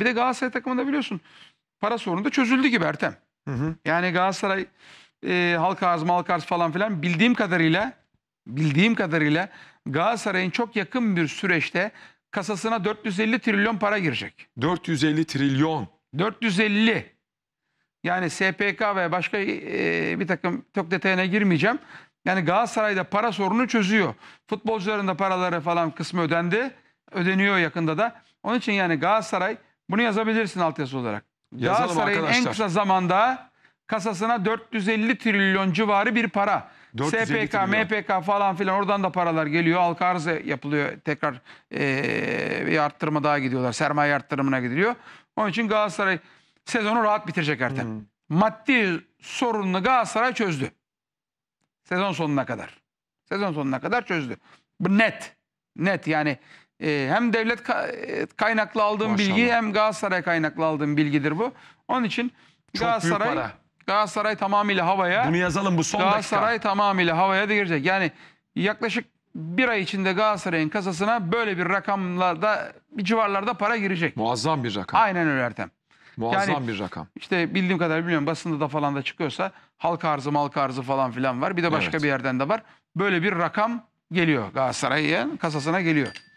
Bir de Galatasaray takımında biliyorsun para sorunu da çözüldü gibi Ertem. Hı hı. Yani Galatasaray e, halka arz malka arz falan filan bildiğim kadarıyla bildiğim kadarıyla Galatasaray'ın çok yakın bir süreçte kasasına 450 trilyon para girecek. 450 trilyon. 450. Yani SPK ve başka e, bir takım çok detayına girmeyeceğim. Yani Galatasaray'da para sorunu çözüyor. Futbolcuların da paraları falan kısmı ödendi. Ödeniyor yakında da. Onun için yani Galatasaray bunu yazabilirsin altyazı olarak. Yazalım Galatasaray'ın en kısa zamanda kasasına 450 trilyon civarı bir para. 450 SPK, trilyon. MPK falan filan oradan da paralar geliyor. Halka arz yapılıyor. Tekrar eee, bir arttırma daha gidiyorlar. Sermaye arttırımına gidiliyor. Onun için Galatasaray sezonu rahat bitirecek Ertem. Hmm. Maddi sorununu Galatasaray çözdü. Sezon sonuna kadar. Sezon sonuna kadar çözdü. Bu net. Net yani ee, hem devlet e, kaynaklı aldığım Maşallah. bilgi hem Galatasaray kaynaklı aldığım bilgidir bu. Onun için Çok Galatasaray büyük para. Galatasaray tamamıyla havaya. Bunu yazalım bu son Galatasaray dakika. tamamıyla havaya da girecek. Yani yaklaşık bir ay içinde Galatasaray'ın kasasına böyle bir rakamlarda bir civarlarda para girecek. Muazzam bir rakam. Aynen öyle Ertem. Muazzam yani, bir rakam. İşte bildiğim kadar bilmiyorum basında da falan da çıkıyorsa halk arzı mal arzı falan filan var. Bir de başka evet. bir yerden de var. Böyle bir rakam geliyor Galatasaray'ın kasasına geliyor.